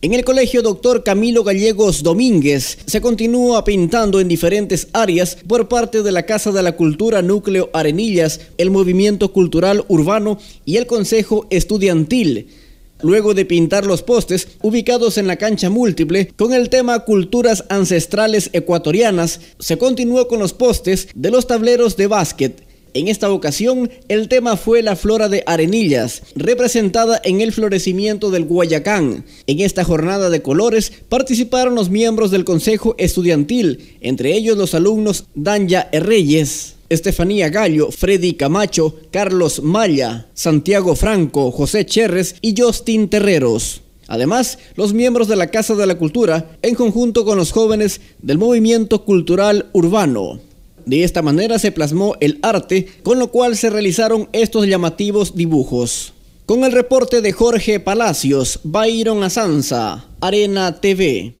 En el colegio Dr. Camilo Gallegos Domínguez se continuó pintando en diferentes áreas por parte de la Casa de la Cultura Núcleo Arenillas, el Movimiento Cultural Urbano y el Consejo Estudiantil. Luego de pintar los postes ubicados en la cancha múltiple con el tema Culturas Ancestrales Ecuatorianas, se continuó con los postes de los tableros de básquet en esta ocasión, el tema fue la flora de arenillas, representada en el florecimiento del Guayacán. En esta jornada de colores participaron los miembros del Consejo Estudiantil, entre ellos los alumnos Dania Reyes. Estefanía Gallo, Freddy Camacho, Carlos Maya, Santiago Franco, José Cherres y Justin Terreros. Además, los miembros de la Casa de la Cultura, en conjunto con los jóvenes del Movimiento Cultural Urbano. De esta manera se plasmó el arte, con lo cual se realizaron estos llamativos dibujos. Con el reporte de Jorge Palacios, Byron Azanza, Arena TV.